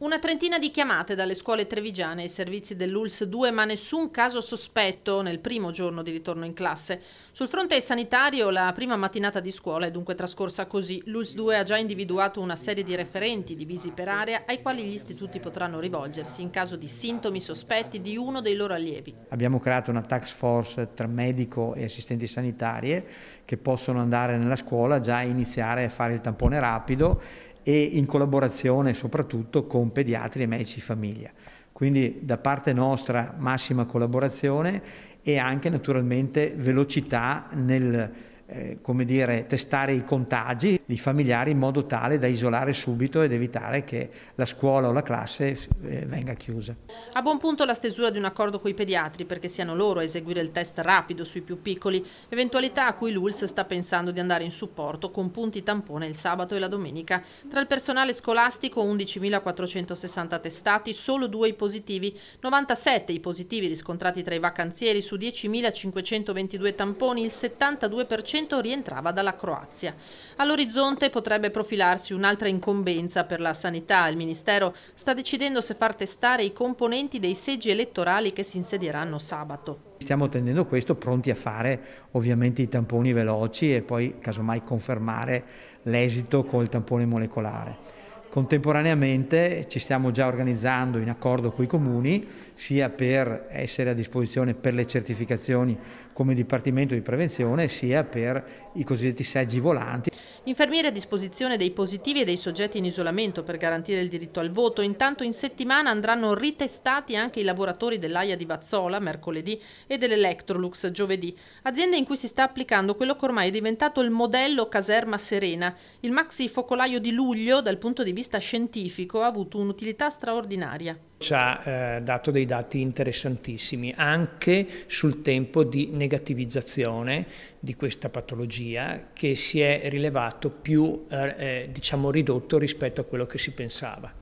Una trentina di chiamate dalle scuole trevigiane ai servizi dell'ULS 2, ma nessun caso sospetto nel primo giorno di ritorno in classe. Sul fronte sanitario la prima mattinata di scuola è dunque trascorsa così. L'ULS 2 ha già individuato una serie di referenti divisi per area ai quali gli istituti potranno rivolgersi in caso di sintomi sospetti di uno dei loro allievi. Abbiamo creato una task force tra medico e assistenti sanitarie che possono andare nella scuola già a iniziare a fare il tampone rapido e in collaborazione soprattutto con pediatri e medici di famiglia. Quindi da parte nostra massima collaborazione e anche naturalmente velocità nel eh, come dire, testare i contagi dei familiari in modo tale da isolare subito ed evitare che la scuola o la classe eh, venga chiusa. A buon punto la stesura di un accordo con i pediatri perché siano loro a eseguire il test rapido sui più piccoli, eventualità a cui l'ULS sta pensando di andare in supporto con punti tampone il sabato e la domenica. Tra il personale scolastico 11.460 testati, solo due i positivi, 97 i positivi riscontrati tra i vacanzieri su 10.522 tamponi, il 72% 100 rientrava dalla Croazia. All'orizzonte potrebbe profilarsi un'altra incombenza per la sanità. Il Ministero sta decidendo se far testare i componenti dei seggi elettorali che si insedieranno sabato. Stiamo tenendo questo pronti a fare ovviamente i tamponi veloci e poi casomai confermare l'esito col tampone molecolare. Contemporaneamente ci stiamo già organizzando in accordo con i comuni, sia per essere a disposizione per le certificazioni come Dipartimento di Prevenzione, sia per i cosiddetti seggi volanti. Infermieri a disposizione dei positivi e dei soggetti in isolamento per garantire il diritto al voto. Intanto in settimana andranno ritestati anche i lavoratori dell'AIA di Bazzola, mercoledì, e dell'Electrolux, giovedì. Azienda in cui si sta applicando quello che ormai è diventato il modello caserma serena. Il maxi focolaio di luglio, dal punto di vista scientifico, ha avuto un'utilità straordinaria ci ha eh, dato dei dati interessantissimi anche sul tempo di negativizzazione di questa patologia che si è rilevato più eh, eh diciamo ridotto rispetto a quello che si pensava.